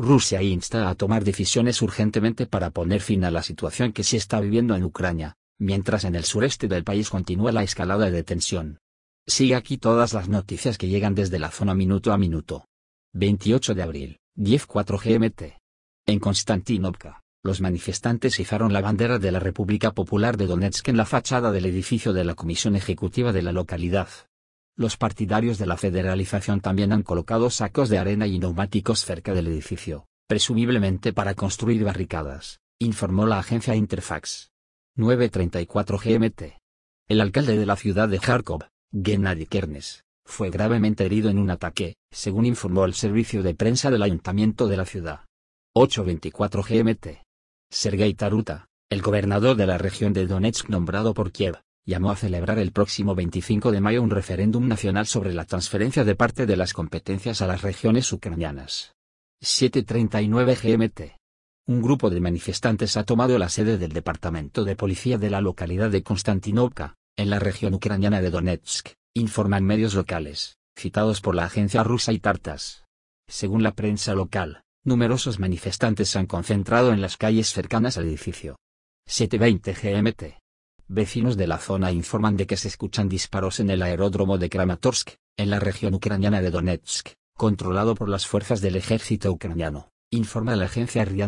Rusia insta a tomar decisiones urgentemente para poner fin a la situación que se está viviendo en Ucrania, mientras en el sureste del país continúa la escalada de tensión. Sigue aquí todas las noticias que llegan desde la zona minuto a minuto. 28 de abril, 10.4 GMT. En Konstantinovka, los manifestantes izaron la bandera de la República Popular de Donetsk en la fachada del edificio de la Comisión Ejecutiva de la localidad. Los partidarios de la federalización también han colocado sacos de arena y neumáticos cerca del edificio, presumiblemente para construir barricadas, informó la agencia Interfax. 934 GMT. El alcalde de la ciudad de Kharkov, Gennady Kernes, fue gravemente herido en un ataque, según informó el servicio de prensa del ayuntamiento de la ciudad. 824 GMT. Sergei Taruta, el gobernador de la región de Donetsk nombrado por Kiev, llamó a celebrar el próximo 25 de mayo un referéndum nacional sobre la transferencia de parte de las competencias a las regiones ucranianas. 7.39 GMT. Un grupo de manifestantes ha tomado la sede del Departamento de Policía de la localidad de Konstantinovka, en la región ucraniana de Donetsk, informan medios locales, citados por la agencia rusa y Tartas. Según la prensa local, numerosos manifestantes se han concentrado en las calles cercanas al edificio. 7.20 GMT. Vecinos de la zona informan de que se escuchan disparos en el aeródromo de Kramatorsk, en la región ucraniana de Donetsk, controlado por las fuerzas del ejército ucraniano, informa la agencia RIA